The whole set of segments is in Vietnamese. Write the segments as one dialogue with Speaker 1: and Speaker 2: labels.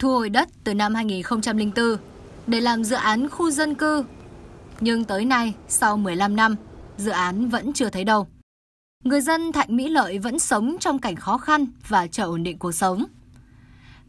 Speaker 1: thu hồi đất từ năm 2004 để làm dự án khu dân cư. Nhưng tới nay, sau 15 năm, dự án vẫn chưa thấy đâu. Người dân Thạnh Mỹ Lợi vẫn sống trong cảnh khó khăn và chờ ổn định cuộc sống.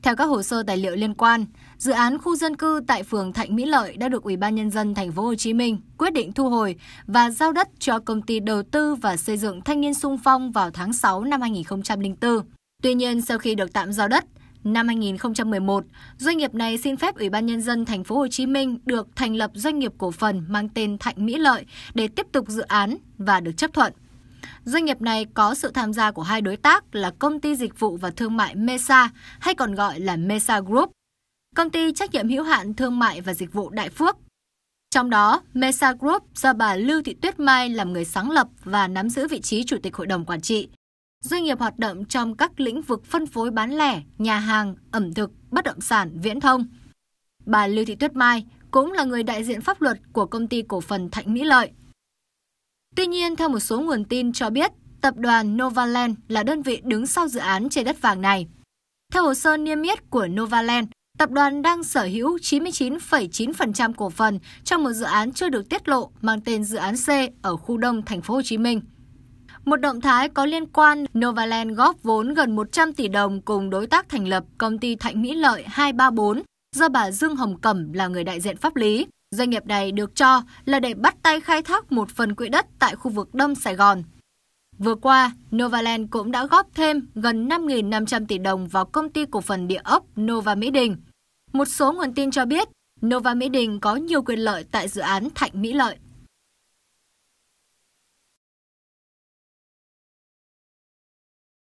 Speaker 1: Theo các hồ sơ tài liệu liên quan, dự án khu dân cư tại phường Thạnh Mỹ Lợi đã được Ủy ban nhân dân thành phố Hồ Chí Minh quyết định thu hồi và giao đất cho công ty đầu tư và xây dựng Thanh niên Sung Phong vào tháng 6 năm 2004. Tuy nhiên, sau khi được tạm giao đất, Năm 2011, doanh nghiệp này xin phép Ủy ban nhân dân thành phố Hồ Chí Minh được thành lập doanh nghiệp cổ phần mang tên Thạnh Mỹ Lợi để tiếp tục dự án và được chấp thuận. Doanh nghiệp này có sự tham gia của hai đối tác là công ty dịch vụ và thương mại Mesa hay còn gọi là Mesa Group, công ty trách nhiệm hữu hạn thương mại và dịch vụ Đại Phước. Trong đó, Mesa Group do bà Lưu Thị Tuyết Mai làm người sáng lập và nắm giữ vị trí chủ tịch hội đồng quản trị. Doanh nghiệp hoạt động trong các lĩnh vực phân phối bán lẻ, nhà hàng, ẩm thực, bất động sản, viễn thông. Bà Lưu Thị Tuyết Mai cũng là người đại diện pháp luật của công ty cổ phần Thạnh Mỹ Lợi. Tuy nhiên, theo một số nguồn tin cho biết, tập đoàn Novaland là đơn vị đứng sau dự án trên đất vàng này. Theo hồ sơ niêm yết của Novaland, tập đoàn đang sở hữu 99,9% cổ phần trong một dự án chưa được tiết lộ mang tên dự án C ở khu Đông thành phố Hồ Chí Minh. Một động thái có liên quan, Novaland góp vốn gần 100 tỷ đồng cùng đối tác thành lập công ty Thạnh Mỹ Lợi 234 do bà Dương Hồng Cẩm là người đại diện pháp lý. Doanh nghiệp này được cho là để bắt tay khai thác một phần quỹ đất tại khu vực Đông Sài Gòn. Vừa qua, Novaland cũng đã góp thêm gần 5.500 tỷ đồng vào công ty cổ phần địa ốc Nova Mỹ Đình. Một số nguồn tin cho biết, Nova Mỹ Đình có nhiều quyền lợi tại dự án Thạnh Mỹ Lợi.